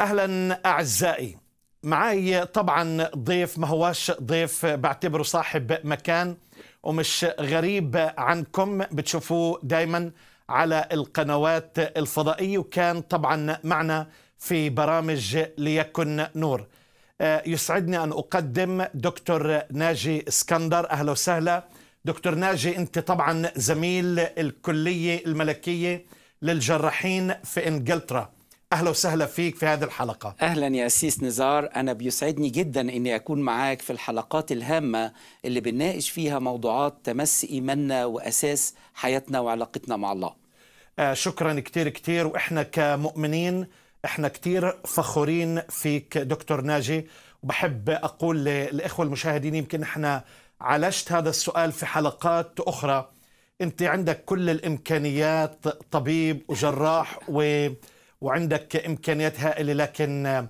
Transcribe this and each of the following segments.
اهلا اعزائي معي طبعا ضيف ما هواش ضيف بعتبره صاحب مكان ومش غريب عنكم بتشوفوه دايما على القنوات الفضائية وكان طبعا معنا في برامج ليكن نور آه، يسعدني أن أقدم دكتور ناجي اسكندر أهلا وسهلا دكتور ناجي أنت طبعا زميل الكلية الملكية للجراحين في إنجلترا اهلا وسهلا فيك في هذه الحلقه اهلا يا اسيس نزار انا بيسعدني جدا اني اكون معاك في الحلقات الهامه اللي بنناقش فيها موضوعات تمس ايماننا واساس حياتنا وعلاقتنا مع الله آه شكرا كتير كتير واحنا كمؤمنين احنا كتير فخورين فيك دكتور ناجي وبحب اقول للاخوه المشاهدين يمكن احنا عالجت هذا السؤال في حلقات اخرى انت عندك كل الامكانيات طبيب وجراح و وعندك إمكانيات هائلة لكن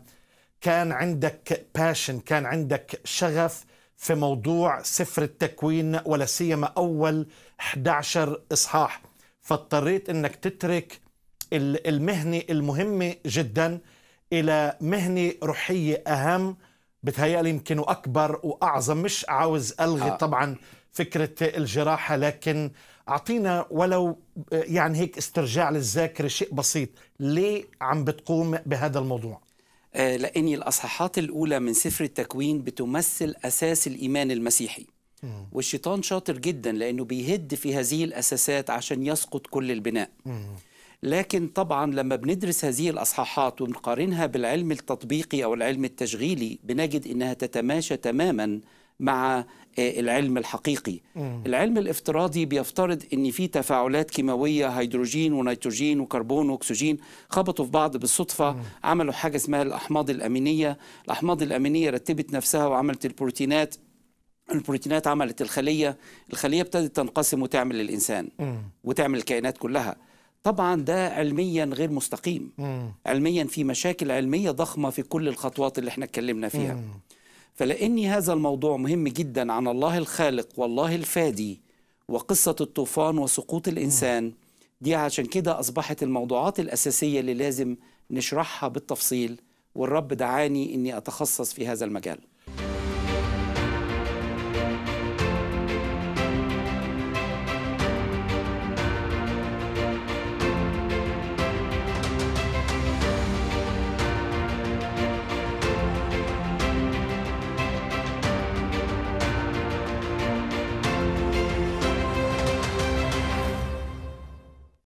كان عندك باشن كان عندك شغف في موضوع سفر التكوين ولا سيما أول 11 إصحاح فاضطريت أنك تترك المهنة المهمة جدا إلى مهنة روحية أهم بتهيألي يمكن وأكبر وأعظم مش عاوز ألغي آه. طبعا فكره الجراحه لكن اعطينا ولو يعني هيك استرجاع للذاكره شيء بسيط ليه عم بتقوم بهذا الموضوع آه، لأن الأصحاحات الأولى من سفر التكوين بتمثل أساس الإيمان المسيحي والشيطان شاطر جدا لأنه بيهد في هذه الأساسات عشان يسقط كل البناء لكن طبعا لما بندرس هذه الأصحاحات ونقارنها بالعلم التطبيقي أو العلم التشغيلي بنجد إنها تتماشى تماما مع آه، العلم الحقيقي م. العلم الافتراضي بيفترض ان في تفاعلات كيماويه هيدروجين ونيتروجين وكربون واكسجين خبطوا في بعض بالصدفه م. عملوا حاجه اسمها الاحماض الامينيه الاحماض الامينيه رتبت نفسها وعملت البروتينات البروتينات عملت الخليه الخليه ابتدت تنقسم وتعمل الانسان م. وتعمل الكائنات كلها طبعا ده علميا غير مستقيم م. علميا في مشاكل علميه ضخمه في كل الخطوات اللي احنا اتكلمنا فيها م. فلأني هذا الموضوع مهم جدا عن الله الخالق والله الفادي وقصة الطوفان وسقوط الإنسان دي عشان كده أصبحت الموضوعات الأساسية اللي لازم نشرحها بالتفصيل والرب دعاني إني أتخصص في هذا المجال